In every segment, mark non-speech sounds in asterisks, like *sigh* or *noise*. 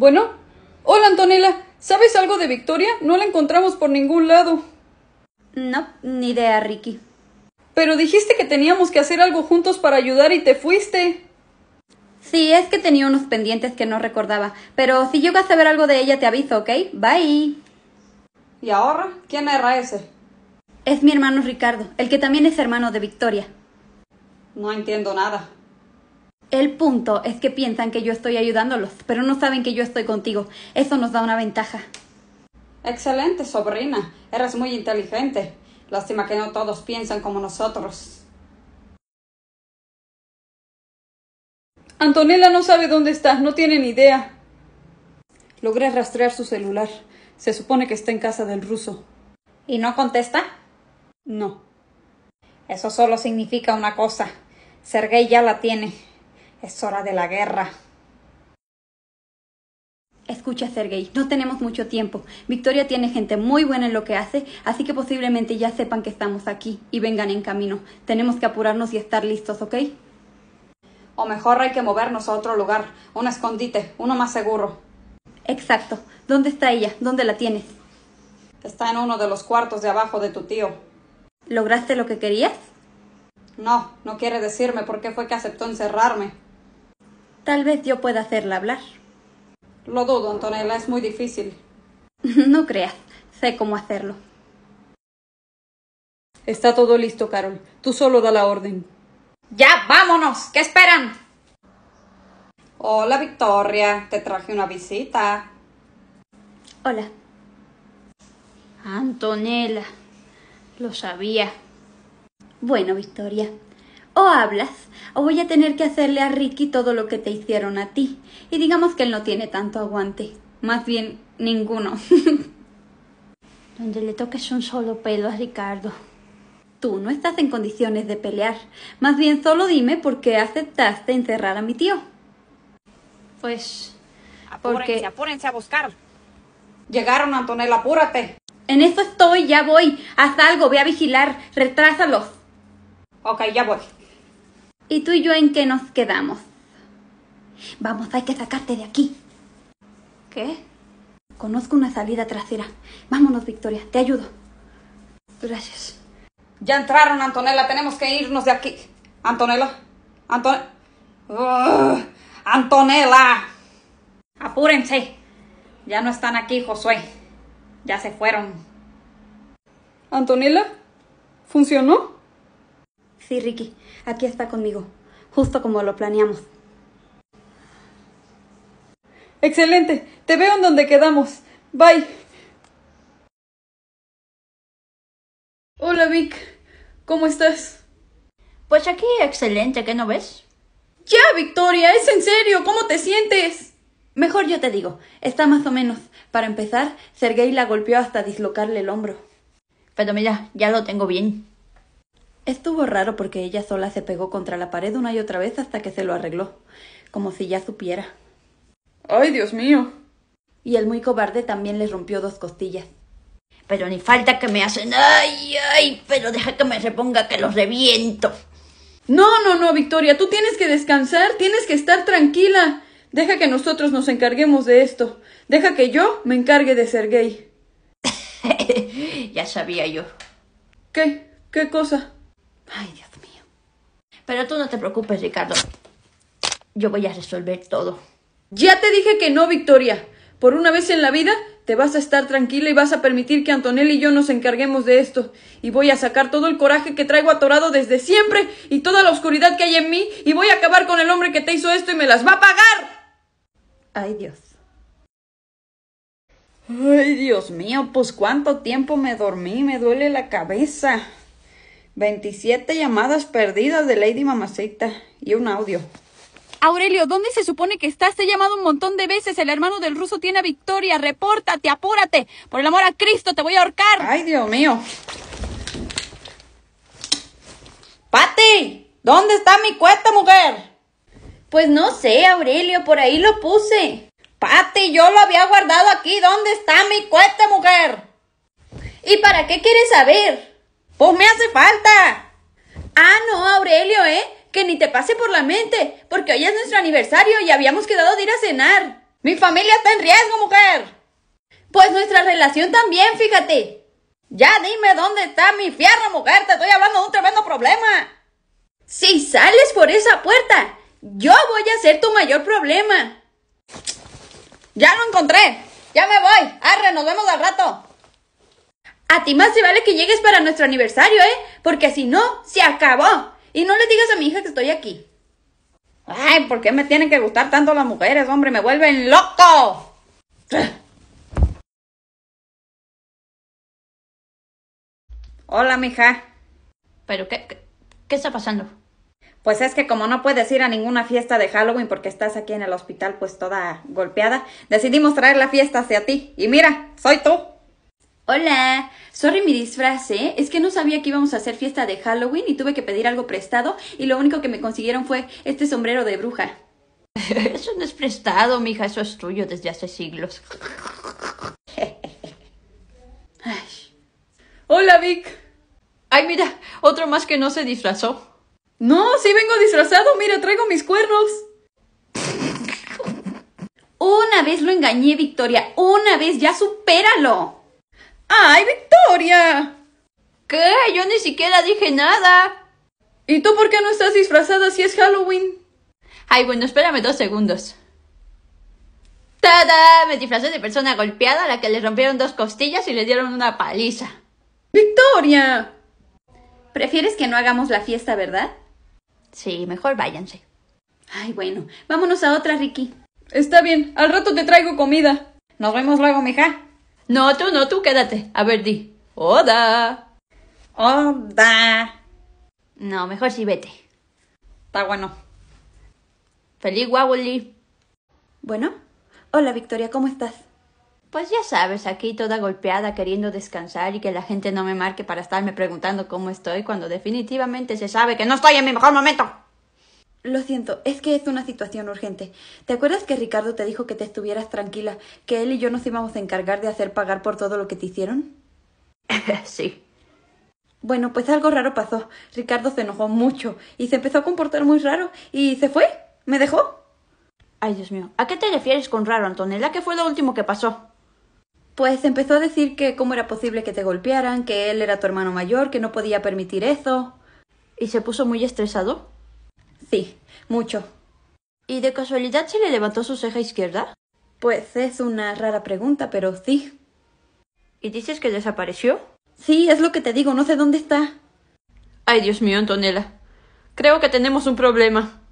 Bueno, hola Antonella, ¿sabes algo de Victoria? No la encontramos por ningún lado. No, ni idea, Ricky. Pero dijiste que teníamos que hacer algo juntos para ayudar y te fuiste. Sí, es que tenía unos pendientes que no recordaba. Pero si llegas a ver algo de ella, te aviso, ¿ok? Bye. ¿Y ahora? ¿Quién era ese? Es mi hermano Ricardo, el que también es hermano de Victoria. No entiendo nada. El punto es que piensan que yo estoy ayudándolos, pero no saben que yo estoy contigo. Eso nos da una ventaja. Excelente, sobrina. Eres muy inteligente. Lástima que no todos piensan como nosotros. Antonella no sabe dónde está. no tiene ni idea. Logré rastrear su celular. Se supone que está en casa del ruso. ¿Y no contesta? No. Eso solo significa una cosa. Sergei ya la tiene. Es hora de la guerra. Escucha, Sergei. no tenemos mucho tiempo. Victoria tiene gente muy buena en lo que hace, así que posiblemente ya sepan que estamos aquí y vengan en camino. Tenemos que apurarnos y estar listos, ¿ok? O mejor hay que movernos a otro lugar, un escondite, uno más seguro. Exacto. ¿Dónde está ella? ¿Dónde la tienes? Está en uno de los cuartos de abajo de tu tío. ¿Lograste lo que querías? No, no quiere decirme por qué fue que aceptó encerrarme. Tal vez yo pueda hacerla hablar. Lo dudo, Antonella, es muy difícil. *laughs* no creas, sé cómo hacerlo. Está todo listo, Carol. Tú solo da la orden. Ya, vámonos. ¿Qué esperan? Hola, Victoria. Te traje una visita. Hola. Antonella. Lo sabía. Bueno, Victoria, o hablas, o voy a tener que hacerle a Ricky todo lo que te hicieron a ti. Y digamos que él no tiene tanto aguante, más bien ninguno. *laughs* Donde le toques un solo pelo a Ricardo. Tú no estás en condiciones de pelear. Más bien solo dime por qué aceptaste encerrar a mi tío. Pues... Apúrense, porque... apúrense a buscar. Llegaron, Antonella, apúrate. En eso estoy, ya voy. Haz algo, voy a vigilar. Retrásalos. Ok, ya voy. ¿Y tú y yo en qué nos quedamos? Vamos, hay que sacarte de aquí. ¿Qué? Conozco una salida trasera. Vámonos, Victoria, te ayudo. Gracias. Ya entraron, Antonella, tenemos que irnos de aquí. Antonella, Anton. Antonella. Apúrense. Ya no están aquí, Josué. Ya se fueron. ¿Antonella? ¿Funcionó? Sí, Ricky, aquí está conmigo, justo como lo planeamos. Excelente, te veo en donde quedamos. Bye. Hola Vic, ¿cómo estás? Pues aquí excelente, ¿qué no ves? Ya, Victoria, es en serio, ¿cómo te sientes? Mejor yo te digo, está más o menos. Para empezar, Sergei la golpeó hasta dislocarle el hombro. Pero mira, ya lo tengo bien. Estuvo raro porque ella sola se pegó contra la pared una y otra vez hasta que se lo arregló, como si ya supiera. ¡Ay, Dios mío! Y el muy cobarde también le rompió dos costillas. Pero ni falta que me hacen. ¡Ay, ay! Pero deja que me reponga que los reviento. No, no, no, Victoria, tú tienes que descansar, tienes que estar tranquila. Deja que nosotros nos encarguemos de esto. Deja que yo me encargue de ser gay! *laughs* ya sabía yo. ¿Qué? ¿Qué cosa? Ay, Dios mío. Pero tú no te preocupes, Ricardo. Yo voy a resolver todo. Ya te dije que no, Victoria. Por una vez en la vida te vas a estar tranquila y vas a permitir que Antonella y yo nos encarguemos de esto. Y voy a sacar todo el coraje que traigo atorado desde siempre y toda la oscuridad que hay en mí y voy a acabar con el hombre que te hizo esto y me las va a pagar. Ay Dios. Ay Dios mío, pues cuánto tiempo me dormí, me duele la cabeza. 27 llamadas perdidas de Lady Mamacita y un audio. Aurelio, ¿dónde se supone que estás? Te he llamado un montón de veces. El hermano del ruso tiene a Victoria. Repórtate, apúrate. Por el amor a Cristo, te voy a ahorcar. Ay, Dios mío. ¡Pati! ¿Dónde está mi cuesta, mujer? Pues no sé, Aurelio, por ahí lo puse. Pati, yo lo había guardado aquí. ¿Dónde está mi cuesta, mujer? ¿Y para qué quieres saber? Pues me hace falta. Ah, no, Aurelio, ¿eh? Que ni te pase por la mente, porque hoy es nuestro aniversario y habíamos quedado de ir a cenar. Mi familia está en riesgo, mujer. Pues nuestra relación también, fíjate. Ya dime dónde está mi fierra, mujer. Te estoy hablando de un tremendo problema. Si sales por esa puerta, yo voy a ser tu mayor problema. Ya lo encontré. Ya me voy. Arre, nos vemos al rato. A ti más te vale que llegues para nuestro aniversario, ¿eh? Porque si no, se acabó. Y no le digas a mi hija que estoy aquí. Ay, ¿por qué me tienen que gustar tanto las mujeres, hombre? Me vuelven loco. Hola, mija. ¿Pero qué, qué, qué está pasando? Pues es que como no puedes ir a ninguna fiesta de Halloween porque estás aquí en el hospital pues toda golpeada, decidimos traer la fiesta hacia ti. Y mira, soy tú. Hola, sorry mi disfraz, ¿eh? Es que no sabía que íbamos a hacer fiesta de Halloween y tuve que pedir algo prestado y lo único que me consiguieron fue este sombrero de bruja. *laughs* Eso no es prestado, mija, eso es tuyo desde hace siglos. *laughs* Hola, Vic. Ay, mira, otro más que no se disfrazó. No, sí vengo disfrazado, mira, traigo mis cuernos. *laughs* Una vez lo engañé, Victoria, una vez, ya supéralo. ¡Ay, Victoria! ¿Qué? Yo ni siquiera dije nada. ¿Y tú por qué no estás disfrazada si es Halloween? Ay, bueno, espérame dos segundos. ¡Tada! Me disfrazé de persona golpeada a la que le rompieron dos costillas y le dieron una paliza. ¡Victoria! ¿Prefieres que no hagamos la fiesta, verdad? Sí, mejor váyanse. Ay, bueno, vámonos a otra, Ricky. Está bien, al rato te traigo comida. Nos vemos luego, mija. No, tú no, tú quédate. A ver, di. Oda. Oda. No, mejor si vete. Está bueno. Feliz Wawoli. Bueno. Hola, Victoria, ¿cómo estás? Pues ya sabes, aquí toda golpeada, queriendo descansar y que la gente no me marque para estarme preguntando cómo estoy cuando definitivamente se sabe que no estoy en mi mejor momento. Lo siento, es que es una situación urgente. ¿Te acuerdas que Ricardo te dijo que te estuvieras tranquila, que él y yo nos íbamos a encargar de hacer pagar por todo lo que te hicieron? *laughs* sí. Bueno, pues algo raro pasó. Ricardo se enojó mucho y se empezó a comportar muy raro y se fue. ¿Me dejó? Ay, Dios mío. ¿A qué te refieres con raro, Antonella? ¿Qué fue lo último que pasó? Pues empezó a decir que cómo era posible que te golpearan, que él era tu hermano mayor, que no podía permitir eso. ¿Y se puso muy estresado? Sí, mucho. ¿Y de casualidad se le levantó su ceja izquierda? Pues es una rara pregunta, pero sí. ¿Y dices que desapareció? Sí, es lo que te digo, no sé dónde está. Ay, Dios mío, Antonella. Creo que tenemos un problema.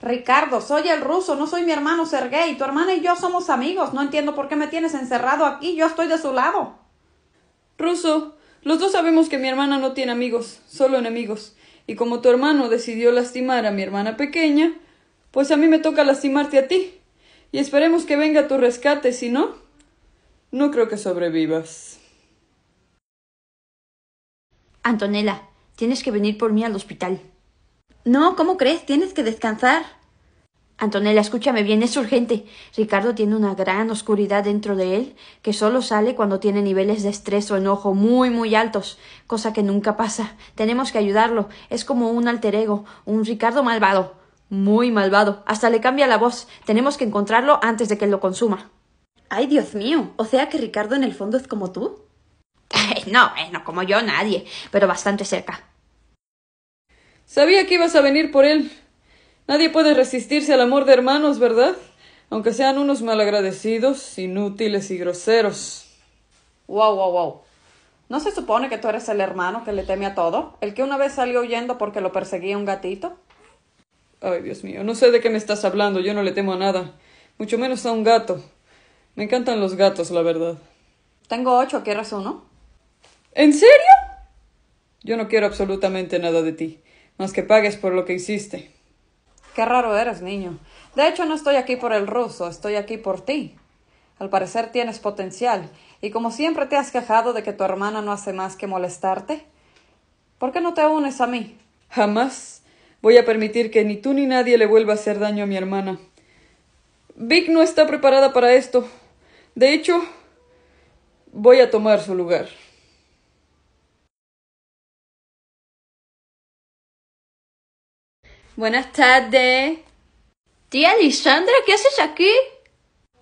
Ricardo, soy el ruso, no soy mi hermano Sergei. Tu hermana y yo somos amigos. No entiendo por qué me tienes encerrado aquí. Yo estoy de su lado. Ruso, los dos sabemos que mi hermana no tiene amigos, solo enemigos y como tu hermano decidió lastimar a mi hermana pequeña, pues a mí me toca lastimarte a ti. Y esperemos que venga tu rescate, si no, no creo que sobrevivas. Antonella, tienes que venir por mí al hospital. No, ¿cómo crees? Tienes que descansar. Antonella, escúchame bien, es urgente. Ricardo tiene una gran oscuridad dentro de él que solo sale cuando tiene niveles de estrés o enojo muy, muy altos, cosa que nunca pasa. Tenemos que ayudarlo. Es como un alter ego, un Ricardo malvado. Muy malvado. Hasta le cambia la voz. Tenemos que encontrarlo antes de que lo consuma. Ay, Dios mío. O sea que Ricardo en el fondo es como tú. no, no como yo nadie, pero bastante cerca. Sabía que ibas a venir por él. Nadie puede resistirse al amor de hermanos, ¿verdad? Aunque sean unos malagradecidos, inútiles y groseros. Wow, wow, wow. ¿No se supone que tú eres el hermano que le teme a todo? ¿El que una vez salió huyendo porque lo perseguía un gatito? Ay, Dios mío, no sé de qué me estás hablando, yo no le temo a nada, mucho menos a un gato. Me encantan los gatos, la verdad. Tengo ocho, ¿quieres uno? ¿En serio? Yo no quiero absolutamente nada de ti, más que pagues por lo que hiciste. Qué raro eres, niño. De hecho, no estoy aquí por el ruso, estoy aquí por ti. Al parecer tienes potencial, y como siempre te has quejado de que tu hermana no hace más que molestarte, ¿por qué no te unes a mí? Jamás voy a permitir que ni tú ni nadie le vuelva a hacer daño a mi hermana. Vic no está preparada para esto. De hecho, voy a tomar su lugar. Buenas tardes. Tía Lisandra, ¿qué haces aquí?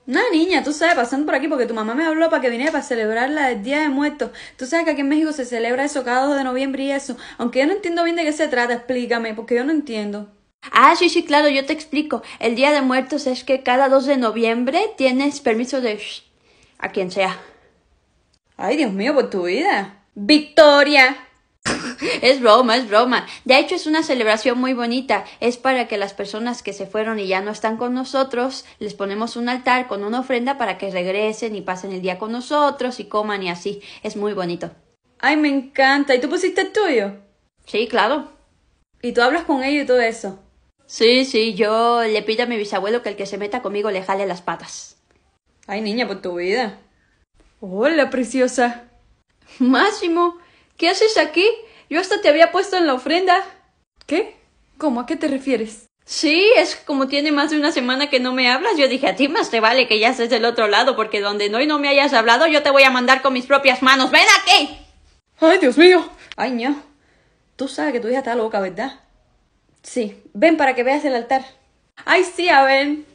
Una niña, tú sabes, pasando por aquí porque tu mamá me habló para que viniera para celebrar el Día de Muertos. Tú sabes que aquí en México se celebra eso cada 2 de noviembre y eso. Aunque yo no entiendo bien de qué se trata, explícame, porque yo no entiendo. Ah, sí, sí, claro, yo te explico. El Día de Muertos es que cada 2 de noviembre tienes permiso de... a quien sea. Ay, Dios mío, por tu vida. Victoria. *laughs* es broma, es broma. De hecho, es una celebración muy bonita. Es para que las personas que se fueron y ya no están con nosotros, les ponemos un altar con una ofrenda para que regresen y pasen el día con nosotros y coman y así. Es muy bonito. Ay, me encanta. ¿Y tú pusiste el tuyo? Sí, claro. ¿Y tú hablas con ellos y todo eso? Sí, sí, yo le pido a mi bisabuelo que el que se meta conmigo le jale las patas. Ay, niña, por tu vida. Hola, preciosa. Máximo, ¿qué haces aquí? Yo hasta te había puesto en la ofrenda. ¿Qué? ¿Cómo? ¿A qué te refieres? Sí, es como tiene más de una semana que no me hablas. Yo dije, a ti más te vale que ya estés del otro lado, porque donde no y no me hayas hablado, yo te voy a mandar con mis propias manos. ¡Ven aquí! ¡Ay, Dios mío! Ay, no. Tú sabes que tu hija está loca, ¿verdad? Sí. Ven para que veas el altar. ¡Ay, sí, a ver!